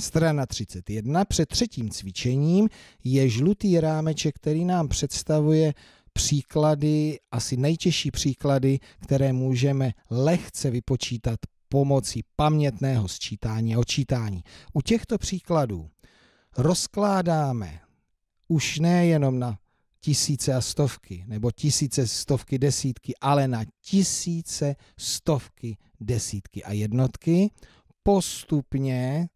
Strana 31. Před třetím cvičením je žlutý rámeček, který nám představuje příklady, asi nejtěžší příklady, které můžeme lehce vypočítat pomocí pamětného sčítání a odčítání. U těchto příkladů rozkládáme už nejenom na tisíce a stovky, nebo tisíce, stovky, desítky, ale na tisíce, stovky, desítky a jednotky, postupně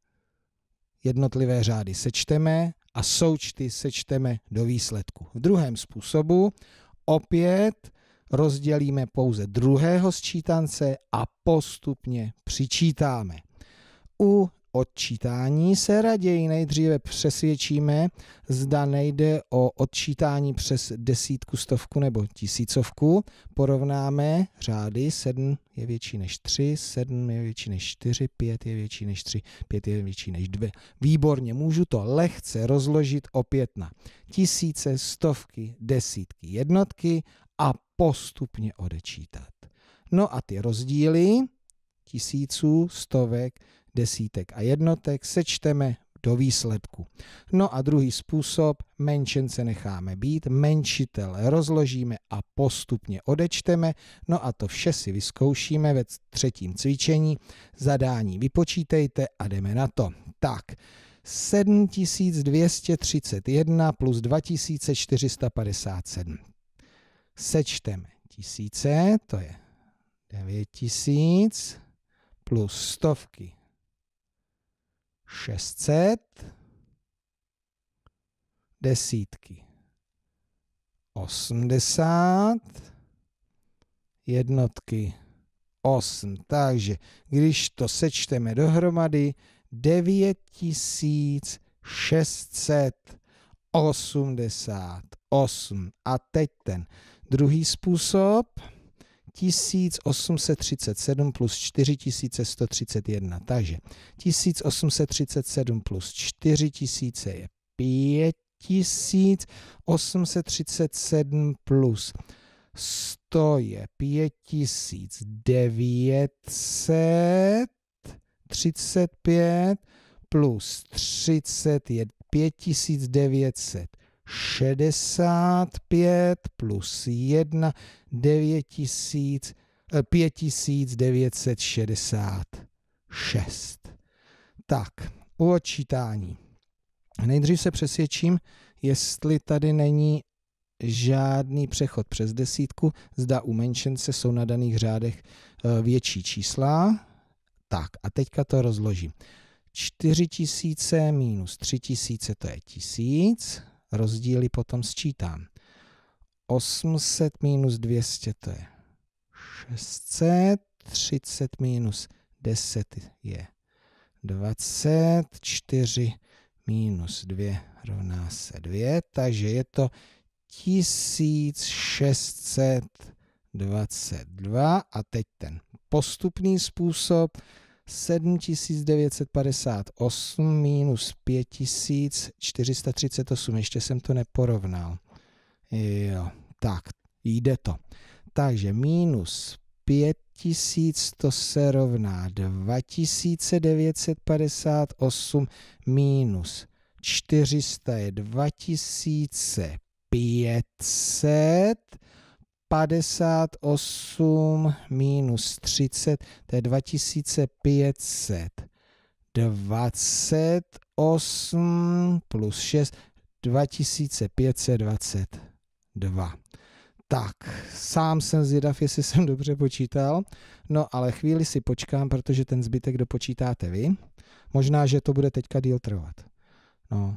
jednotlivé řády sečteme a součty sečteme do výsledku. V druhém způsobu opět rozdělíme pouze druhého sčítance a postupně přičítáme. U odčítání se raději nejdříve přesvědčíme, zda nejde o odčítání přes desítku, stovku nebo tisícovku. Porovnáme řády, 7 je větší než 3, 7 je větší než 4, 5 je větší než 3, 5 je větší než 2. Výborně, můžu to lehce rozložit opět na tisíce, stovky, desítky, jednotky a postupně odečítat. No a ty rozdíly tisíců, stovek, desítek a jednotek sečteme do výsledku. No a druhý způsob, menšince necháme být, menšitel rozložíme a postupně odečteme, no a to vše si vyzkoušíme ve třetím cvičení, zadání vypočítejte a jdeme na to. Tak, 7231 plus 2457. Sečteme tisíce, to je 9000 plus stovky 600 desítky 80 jednotky 8. Takže když to sečteme dohromady 9688. A teď ten druhý způsob. 1837 plus 4131. Takže 1837 plus 4000 je 5837 plus 100 je 5935 plus 30 je 5900. 65 plus 1 9000, 5966. Tak, u odčítání. Nejdřív se přesvědčím, jestli tady není žádný přechod přes desítku, zda u menšence jsou na daných řádech eh, větší čísla. Tak a teďka to rozložím. 4000 minus 3000 to je 1000, rozdíly potom sčítám. 800 minus 200 to je 600, 30 minus 10 je 24 minus 2 rovná se 2, takže je to 1622 a teď ten postupný způsob 7958 minus 5438, ještě jsem to neporovnal. Jo, tak, jde to. Takže minus 5000 to se rovná 2958 minus 400 je 2500 58 minus 30, to je 2528 plus 6, 2522. Tak, sám jsem zvědav, jestli jsem dobře počítal, no ale chvíli si počkám, protože ten zbytek dopočítáte vy. Možná, že to bude teďka díl trvat. No,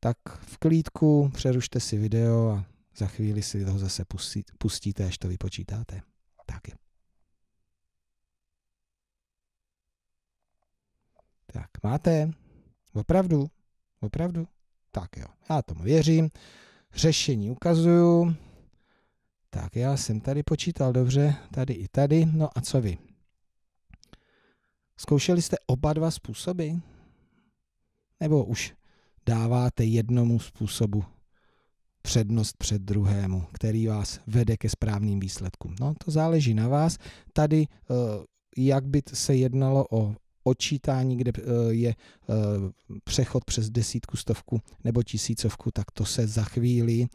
tak v klídku přerušte si video a za chvíli si ho zase pustí, pustíte, až to vypočítáte. Taky. Tak, máte? Opravdu? Opravdu? Tak jo, já tomu věřím. Řešení ukazuju. Tak já jsem tady počítal dobře, tady i tady. No a co vy? Zkoušeli jste oba dva způsoby? Nebo už dáváte jednomu způsobu přednost před druhému, který vás vede ke správným výsledkům. No, to záleží na vás. Tady, eh, jak by se jednalo o odčítání, kde eh, je eh, přechod přes desítku, stovku nebo tisícovku, tak to se za chvíli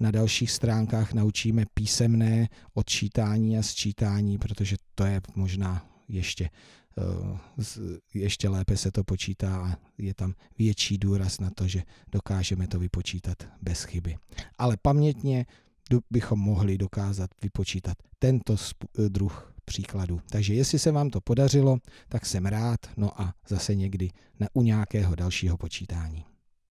na dalších stránkách naučíme písemné odčítání a sčítání, protože to je možná ještě, eh, ještě lépe se to počítá a je tam větší důraz na to, že dokážeme to vypočítat bez chyby. Ale pamětně bychom mohli dokázat vypočítat tento eh, druh příkladu. Takže jestli se vám to podařilo, tak jsem rád, no a zase někdy na, u nějakého dalšího počítání.